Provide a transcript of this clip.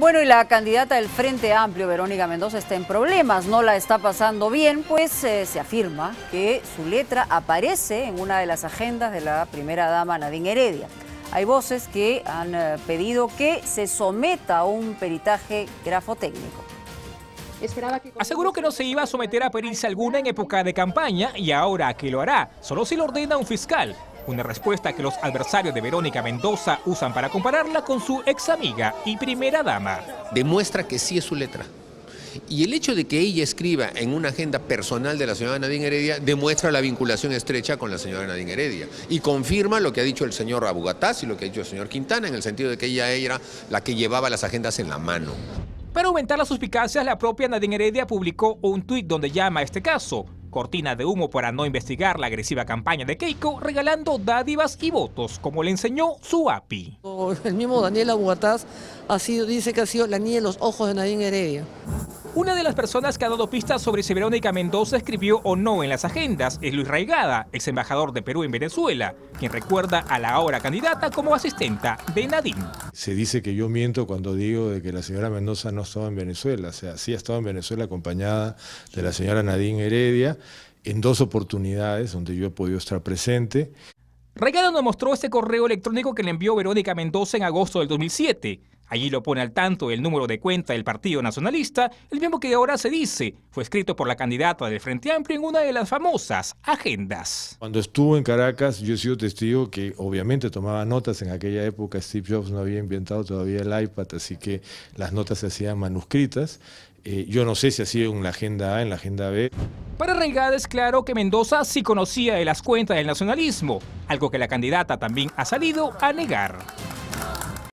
Bueno, y la candidata del Frente Amplio, Verónica Mendoza, está en problemas, no la está pasando bien, pues eh, se afirma que su letra aparece en una de las agendas de la primera dama Nadine Heredia. Hay voces que han eh, pedido que se someta a un peritaje grafotécnico. Aseguró que no se iba a someter a pericia alguna en época de campaña y ahora que lo hará, solo si lo ordena un fiscal. Una respuesta que los adversarios de Verónica Mendoza usan para compararla con su ex amiga y primera dama. Demuestra que sí es su letra. Y el hecho de que ella escriba en una agenda personal de la señora Nadine Heredia demuestra la vinculación estrecha con la señora Nadine Heredia y confirma lo que ha dicho el señor Abugataz y lo que ha dicho el señor Quintana en el sentido de que ella era la que llevaba las agendas en la mano. Para aumentar las suspicacias, la propia Nadine Heredia publicó un tuit donde llama a este caso cortina de humo para no investigar la agresiva campaña de Keiko, regalando dádivas y votos, como le enseñó su API. El mismo Daniel aguatáz ha sido, dice que ha sido la niña de los ojos de Nadine Heredia. Una de las personas que ha dado pistas sobre si Verónica Mendoza escribió o no en las agendas es Luis Raigada, ex embajador de Perú en Venezuela, quien recuerda a la ahora candidata como asistenta de Nadine. Se dice que yo miento cuando digo de que la señora Mendoza no estaba en Venezuela, o sea, sí ha estado en Venezuela acompañada de la señora Nadine Heredia en dos oportunidades donde yo he podido estar presente. Raigada nos mostró este correo electrónico que le envió Verónica Mendoza en agosto del 2007 Allí lo pone al tanto el número de cuenta del Partido Nacionalista, el mismo que ahora se dice fue escrito por la candidata del Frente Amplio en una de las famosas agendas. Cuando estuvo en Caracas, yo he sido testigo que obviamente tomaba notas. En aquella época Steve Jobs no había inventado todavía el iPad, así que las notas se hacían manuscritas. Eh, yo no sé si ha en la agenda A, en la agenda B. Para Reigada es claro que Mendoza sí conocía de las cuentas del nacionalismo, algo que la candidata también ha salido a negar.